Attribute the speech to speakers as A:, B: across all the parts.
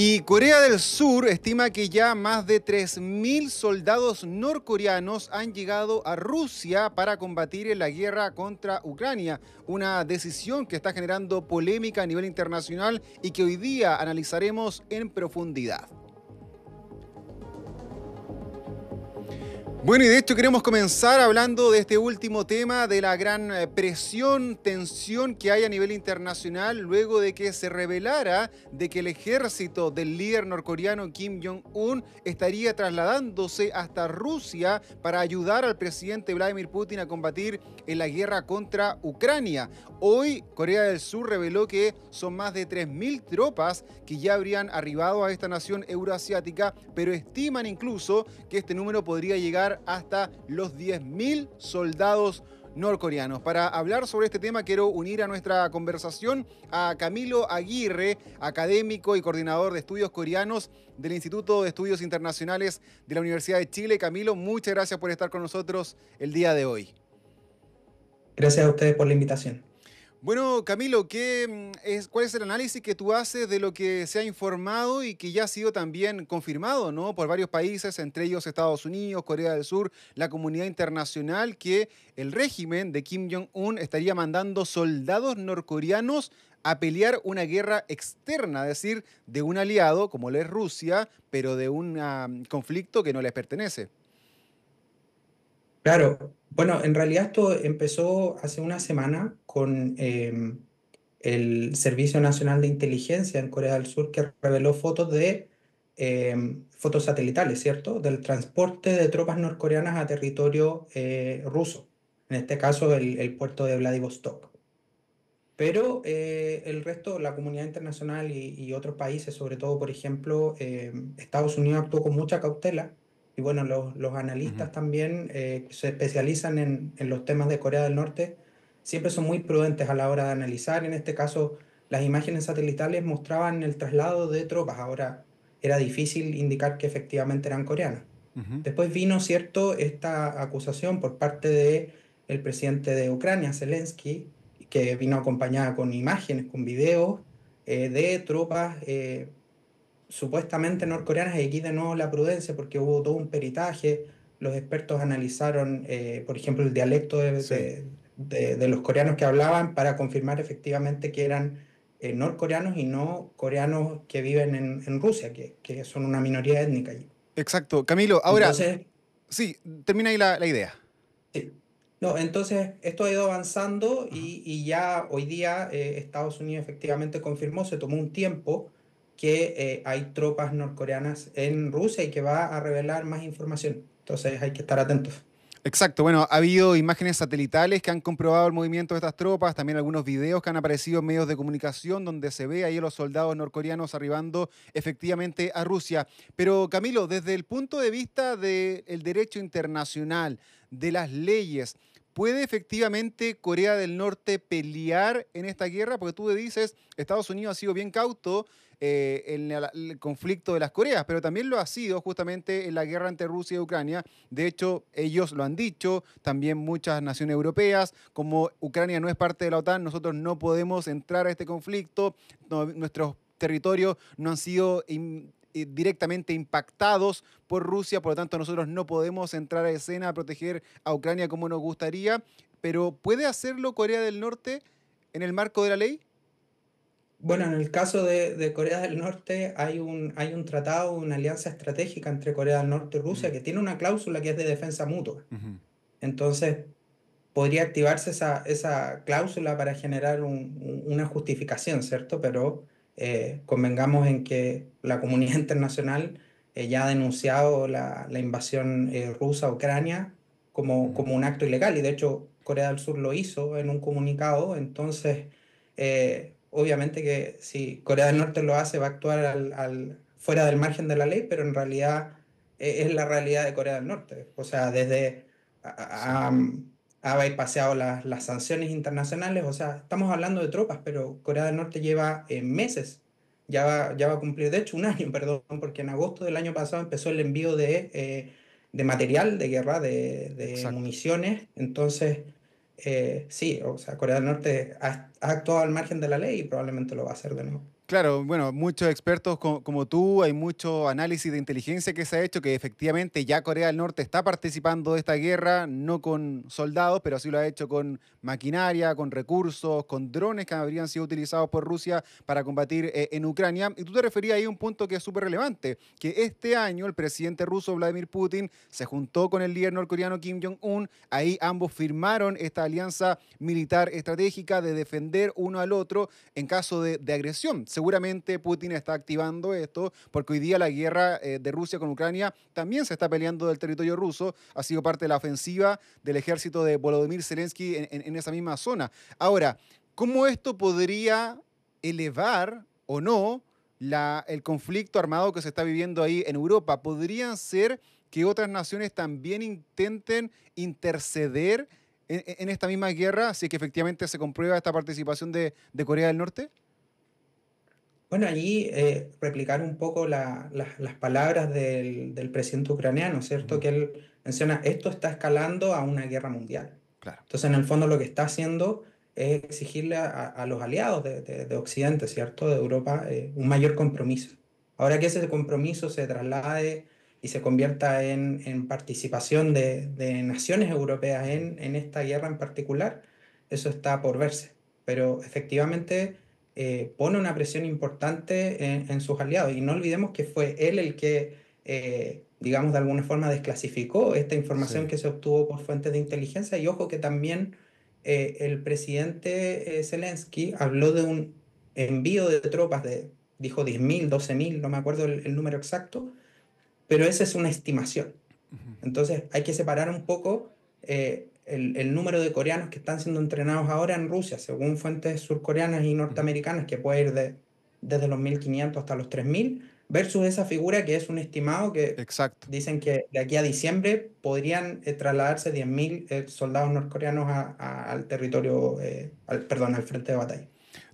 A: Y Corea del Sur estima que ya más de 3.000 soldados norcoreanos han llegado a Rusia para combatir en la guerra contra Ucrania, una decisión que está generando polémica a nivel internacional y que hoy día analizaremos en profundidad. Bueno, y de hecho queremos comenzar hablando de este último tema, de la gran eh, presión, tensión que hay a nivel internacional luego de que se revelara de que el ejército del líder norcoreano Kim Jong-un estaría trasladándose hasta Rusia para ayudar al presidente Vladimir Putin a combatir en la guerra contra Ucrania. Hoy Corea del Sur reveló que son más de 3.000 tropas que ya habrían arribado a esta nación euroasiática, pero estiman incluso que este número podría llegar hasta los 10.000 soldados norcoreanos. Para hablar sobre este tema quiero unir a nuestra conversación a Camilo Aguirre, académico y coordinador de estudios coreanos del Instituto de Estudios Internacionales de la Universidad de Chile. Camilo, muchas gracias por estar con nosotros el día de hoy.
B: Gracias a ustedes por la invitación.
A: Bueno, Camilo, ¿qué mm, es, ¿cuál es el análisis que tú haces de lo que se ha informado y que ya ha sido también confirmado ¿no? por varios países, entre ellos Estados Unidos, Corea del Sur, la comunidad internacional, que el régimen de Kim Jong-un estaría mandando soldados norcoreanos a pelear una guerra externa, es decir, de un aliado como lo es Rusia, pero de un ah, conflicto que no les pertenece?
B: Claro, bueno, en realidad esto empezó hace una semana con em, el Servicio Nacional de Inteligencia en Corea del Sur que reveló fotos de em, fotos satelitales, ¿cierto? Del transporte de tropas norcoreanas a territorio eh, ruso, en este caso el, puerto de Vladivostok. Pero eh, el resto, la comunidad internacional y, otros países, sobre todo, por ejemplo, em, Estados Unidos actuó con mucha cautela y bueno, los, analistas también eh, se especializan en, los temas de Corea del Norte, siempre son muy prudentes a la hora de analizar. En este caso, las imágenes satelitales mostraban el traslado de tropas. Ahora era difícil indicar que efectivamente eran coreanas. Después vino, cierto, esta acusación por parte de presidente de Ucrania, Zelensky, que vino acompañada con imágenes, con videos eh, de tropas eh, supuestamente norcoreanas, y aquí de nuevo la prudencia, porque hubo todo un peritaje, los expertos analizaron, eh, por ejemplo, el dialecto de, los coreanos que hablaban para confirmar efectivamente que eran eh, norcoreanos y no coreanos que viven en, Rusia, que, son una minoría étnica allí. Exacto. Camilo, ahora... sí, termina ahí la, idea. No, entonces esto ha ido avanzando y, ya hoy día eh, Estados Unidos efectivamente confirmó, se tomó un tiempo, que eh,
A: hay tropas norcoreanas en Rusia y que va a revelar más información. Entonces hay que estar atentos. Exacto, bueno, ha habido imágenes satelitales que han comprobado el movimiento de estas tropas, también algunos videos que han aparecido en medios de comunicación donde se ve ahí a los soldados norcoreanos arribando efectivamente a Rusia. Pero Camilo, desde el punto de vista del derecho internacional, de las leyes, ¿Puede efectivamente Corea del Norte pelear en esta guerra? Porque tú dices, Estados Unidos ha sido bien cauto eh, en el, conflicto de las Coreas, pero también lo ha sido justamente en la guerra entre Rusia y Ucrania. De hecho, ellos lo han dicho, también muchas naciones europeas, como Ucrania no es parte de la OTAN, nosotros no podemos entrar a este conflicto, nuestros territorios no han sido eh, directamente impactados por Rusia, por lo tanto nosotros no podemos entrar a escena a proteger a Ucrania como nos gustaría, pero ¿puede hacerlo Corea del Norte en el marco de la ley? Bueno, en el caso de, Corea del Norte
B: hay un, hay un tratado, una alianza estratégica entre Corea del Norte y Rusia que tiene una cláusula que es de defensa mutua. Entonces, podría activarse esa, esa, cláusula para generar una justificación, ¿cierto? Pero eh, convengamos en que la comunidad internacional eh, ya ha denunciado la, invasión eh, rusa a Ucrania como, como un acto ilegal y de hecho Corea del Sur lo hizo en un comunicado, entonces obviamente que si Corea del Norte lo hace va a actuar al, fuera del margen de la ley, pero en realidad es la realidad de Corea del Norte. O sea, desde a, habéis paseado las, las sanciones internacionales. O sea, estamos hablando de tropas, pero Corea del Norte lleva eh, meses, ya va, ya va a cumplir, de hecho, un año, perdón, porque en agosto del año pasado empezó el envío de, eh, de material de guerra, de, municiones. Entonces, eh, sí, o sea, Corea del Norte ha actuado al margen de la ley y probablemente lo va a hacer de nuevo.
A: Claro, bueno, muchos expertos como, tú, hay mucho análisis de inteligencia que se ha hecho que efectivamente ya Corea del Norte está participando de esta guerra, no con soldados, pero sí lo ha hecho con maquinaria, con recursos, con drones que habrían sido utilizados por Rusia para combatir eh, en Ucrania. Y tú te referías ahí a un punto que es súper relevante, que este año el presidente ruso Vladimir Putin se juntó con el líder norcoreano Kim Jong-un, ahí ambos firmaron esta alianza militar estratégica de defender uno al otro en caso de agresión seguramente Putin está activando esto, porque hoy día la guerra eh, de Rusia con Ucrania también se está peleando del territorio ruso, ha sido parte de la ofensiva del ejército de Volodymyr Zelensky en, esa misma zona. Ahora, ¿cómo esto podría elevar o no el conflicto armado que se está viviendo ahí en Europa? ¿Podrían ser que otras naciones también intenten interceder en, esta misma guerra si que efectivamente se comprueba esta participación de Corea del Norte? Bueno, allí eh, replicar
B: un poco las palabras del, presidente ucraniano, ¿cierto? Que él menciona, esto está escalando a una guerra mundial. Claro. Entonces, en el fondo lo que está haciendo es exigirle a, los aliados de, Occidente, ¿cierto? De Europa, eh, un mayor compromiso. Ahora que ese compromiso se traslade y se convierta en, participación de, naciones europeas en esta guerra en particular, eso está por verse. Pero efectivamente eh, pone una presión importante en, sus aliados. Y no olvidemos que fue él el que, eh, digamos, de alguna forma desclasificó esta información que se obtuvo por fuentes de inteligencia. Y ojo que también eh, el presidente Zelensky habló de un envío de tropas de, dijo 10.000, 12.000, no me acuerdo el, número exacto, pero esa es una estimación. Entonces hay que separar un poco el, el, número de coreanos que están siendo entrenados ahora en Rusia, según fuentes surcoreanas y norteamericanas, que puede ir de, desde los 1.500 hasta los 3.000, versus esa figura que es un estimado que dicen que de aquí a diciembre podrían
A: eh, trasladarse 10.000 eh, soldados norcoreanos al territorio, eh, perdón, al frente de batalla.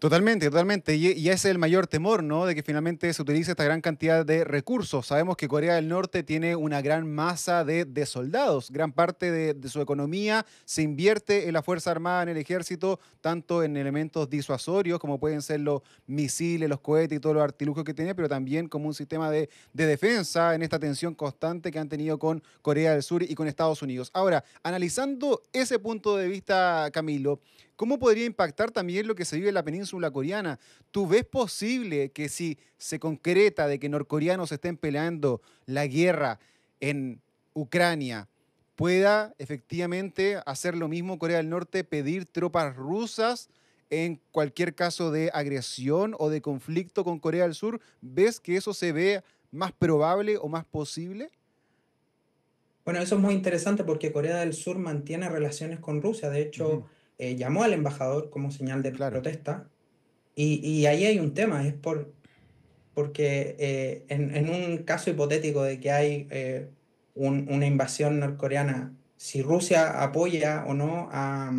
A: Totalmente, totalmente. Y, ese es el mayor temor, ¿no? De que finalmente se utilice esta gran cantidad de recursos. Sabemos que Corea del Norte tiene una gran masa de, soldados. Gran parte de, su economía se invierte en la Fuerza Armada, en el ejército, tanto en elementos disuasorios como pueden ser los misiles, los cohetes y todos los artilugios que tiene, pero también como un sistema de, de defensa en esta tensión constante que han tenido con Corea del Sur y con Estados Unidos. Ahora, analizando ese punto de vista, Camilo, ¿Cómo podría impactar también lo que se vive en la península coreana? ¿Tú ves posible que si se concreta de que norcoreanos estén peleando la guerra en Ucrania, pueda efectivamente hacer lo mismo Corea del Norte, pedir tropas rusas en cualquier caso de agresión o de conflicto con Corea del Sur? ¿Ves que eso se ve más probable o más posible? Bueno, eso es muy interesante
B: porque Corea del Sur mantiene relaciones con Rusia. De hecho, eh, llamó al embajador como señal de protesta. Y, ahí hay un tema, es por, porque eh, en, un caso hipotético de que hay eh, una invasión norcoreana, si Rusia apoya o no a,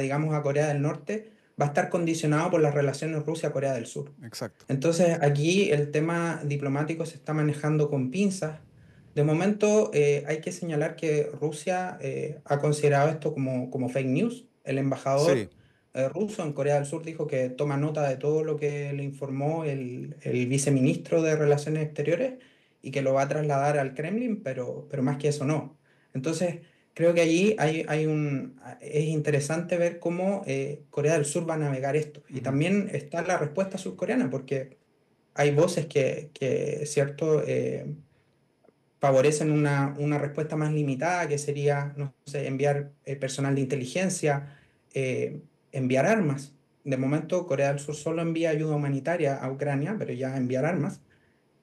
B: digamos, a Corea del Norte, va a estar condicionado por las relaciones Rusia-Corea del Sur. Exacto. Entonces aquí el tema diplomático se está manejando con pinzas. De momento hay que señalar que Rusia ha considerado esto como, como fake news el embajador eh, ruso en Corea del Sur dijo que toma nota de todo lo que le informó el, el, viceministro de Relaciones Exteriores y que lo va a trasladar al Kremlin, pero, pero más que eso no. Entonces, creo que allí hay, hay un, es interesante ver cómo eh, Corea del Sur va a navegar esto. Y también está la respuesta surcoreana, porque hay voces que, que cierto, eh, favorecen una, una, respuesta más limitada, que sería, no sé, enviar eh, personal de inteligencia, eh, enviar armas. De momento, Corea del Sur solo envía ayuda humanitaria a Ucrania, pero ya enviar armas.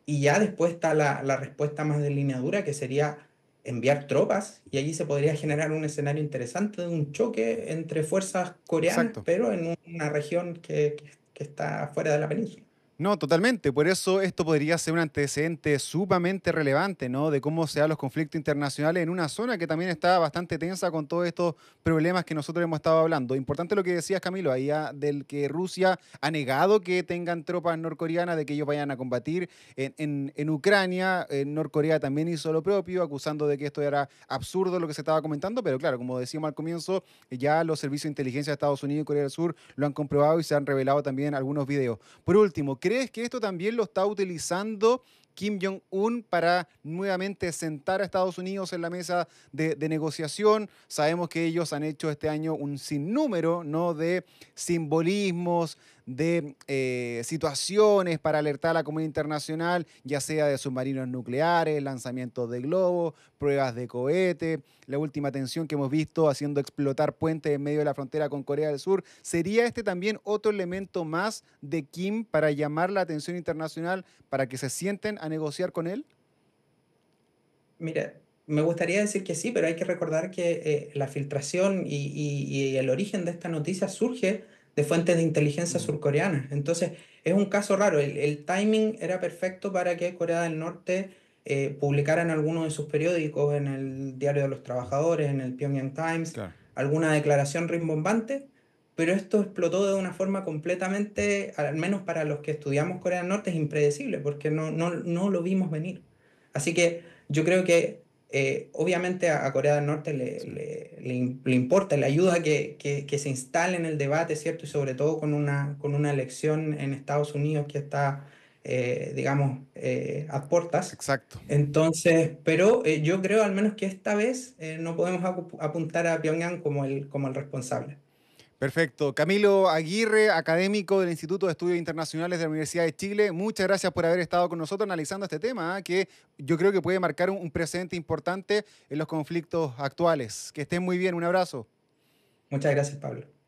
B: Y ya después está la, respuesta más de que sería enviar tropas, y allí se podría generar un escenario interesante de un choque entre fuerzas coreanas, pero en una
A: región que está fuera de la península. No, totalmente. Por eso esto podría ser un antecedente sumamente relevante, ¿no? De cómo se dan los conflictos internacionales en una zona que también está bastante tensa con todos estos problemas que nosotros hemos estado hablando. Importante lo que decías, Camilo, ahí ah, del que Rusia ha negado que tengan tropas norcoreanas, de que ellos vayan a combatir en, Ucrania. En eh, Norcorea también hizo lo propio, acusando de que esto era absurdo lo que se estaba comentando. Pero claro, como decíamos al comienzo, ya los servicios de inteligencia de Estados Unidos y Corea del Sur lo han comprobado y se han revelado también algunos videos. Por último, ¿Crees que esto también lo está utilizando Kim Jong-un para nuevamente sentar a Estados Unidos en la mesa de, negociación. Sabemos que ellos han hecho este año un sinnúmero ¿no? de simbolismos, de eh, situaciones para alertar a la comunidad internacional, ya sea de submarinos nucleares, lanzamientos de globos, pruebas de cohete, la última tensión que hemos visto haciendo explotar puentes en medio de la frontera con Corea del Sur. ¿Sería este también otro elemento más de Kim para llamar la atención internacional para que se sienten a negociar con él?
B: Mira, me gustaría decir que sí, pero hay que recordar que eh, la filtración y, el origen de esta noticia surge de fuentes de inteligencia mm. surcoreana Entonces, es un caso raro. El, timing era perfecto para que Corea del Norte eh, publicara en alguno de sus periódicos, en el Diario de los Trabajadores, en el Pyongyang Times, alguna declaración rimbombante, pero esto explotó de una forma completamente, al menos para los que estudiamos Corea del Norte, es impredecible, porque no, no, no lo vimos venir. Así que yo creo que eh, obviamente a, Corea del Norte le, le, importa, le ayuda que, que, se instale en el debate, ¿cierto? Y sobre todo con una, con una elección en Estados Unidos que está, eh, digamos, eh, a puertas, Exacto. Entonces, pero eh, yo creo al menos que esta vez
A: no podemos apuntar a Pyongyang como el, como el responsable. Perfecto. Camilo Aguirre, académico del Instituto de Estudios Internacionales de la Universidad de Chile, muchas gracias por haber estado con nosotros analizando este tema, ¿ah? que yo creo que puede marcar un, un precedente importante en los conflictos actuales. Que estén muy bien, un abrazo. Muchas gracias, Pablo.